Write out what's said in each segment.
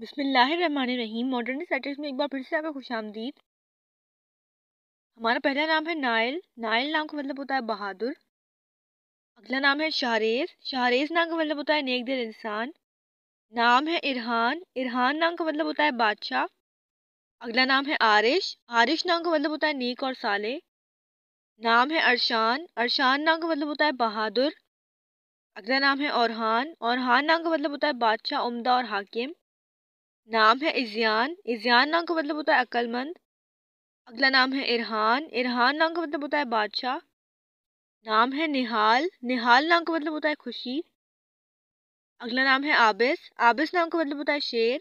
बिसमीम modern starters में एक बार फिर से आपका खुश आमदीद हमारा पहला नाम है नायल नायल नाम का मतलब होता है बहादुर अगला नाम है शाहरेज शाहरेज नाम का मतलब होता है नेक दिल इंसान नाम है इरहान इरहान नाम का मतलब होता है बादशाह अगला नाम है आरिश आरिश नाम का मतलब होता है नेक और साले नाम है अरशान अरशान नाम का मतलब होता है बहादुर अगला नाम है औरहान औरहान नाम का मतलब होता है बादशाह उमदा और हाकिम नाम है इजियान इजियान नाम का मतलब होता है अक्लमंद अगला नाम है इरहान इरहान नाम का मतलब होता है बादशाह नाम है निहाल निहाल नाम का मतलब होता है खुशी अगला नाम है आबिस आबिस नाम का मतलब होता है शेर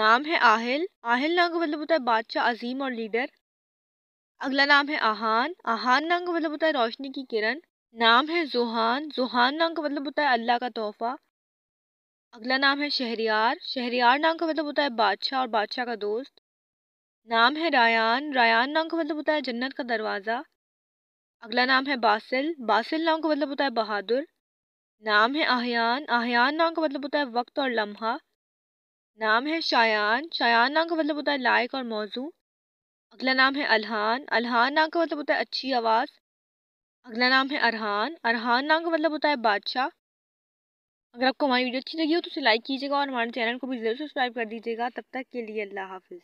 नाम है आहिल आहिल नाम का मतलब होता है बादशाह अजीम और लीडर अगला नाम है आहान आहान नाम का मतलब होता है रोशनी की किरण नाम है जुहान जुहान नाम का मतलब होता है अल्लाह का तोहफा अगला नाम है शहरियार शहरियार नाम का मतलब होता है बादशाह और बादशाह का दोस्त नाम है रायान रायान नाम का मतलब होता है जन्नत का दरवाज़ा अगला नाम है बासिल बासिल नाम का मतलब होता है बहादुर नाम है आहयान आहयान नाम का मतलब होता है वक्त और लम्हा नाम है शायान शायान नाम का मतलब होता है लायक और मौजू अगला नाम है अलहान अलहान नाम का मतलब होता है अच्छी आवाज़ अगला नाम है अरहान अरहान नाम का मतलब होता है बादशाह अगर आपको हमारी वीडियो अच्छी लगी हो तो उसे लाइक कीजिएगा और हमारे चैनल को भी ज़रूर सब्सक्राइब कर दीजिएगा तब तक के लिए अल्लाह हाफिज़